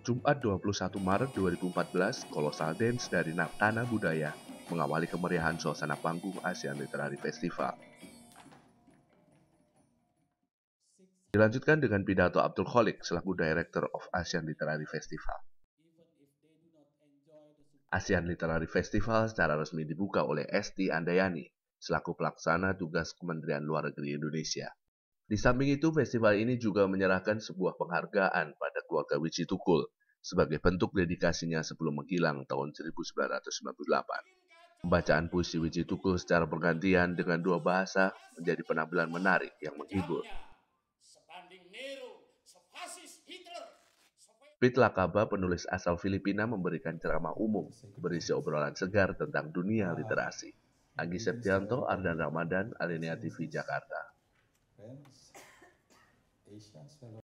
Jumat 21 Maret 2014, Kolosal Dance dari Naptana Budaya mengawali kemeriahan suasana panggung ASEAN Literary Festival. Dilanjutkan dengan pidato Abdul Kholik selaku Director of ASEAN Literary Festival. ASEAN Literary Festival secara resmi dibuka oleh Esti Andayani selaku pelaksana tugas Kementerian Luar Negeri Indonesia. Di samping itu, festival ini juga menyerahkan sebuah penghargaan pada keluarga Wiji Tukul sebagai bentuk dedikasinya sebelum menghilang tahun 1998. Pembacaan puisi Wiji Tukul secara bergantian dengan dua bahasa menjadi penampilan menarik yang menghibur. Pit Lakaba, penulis asal Filipina, memberikan ceramah umum berisi obrolan segar tentang dunia literasi. Agi Septianto, Ardan Ramadan, Alinea TV, Jakarta.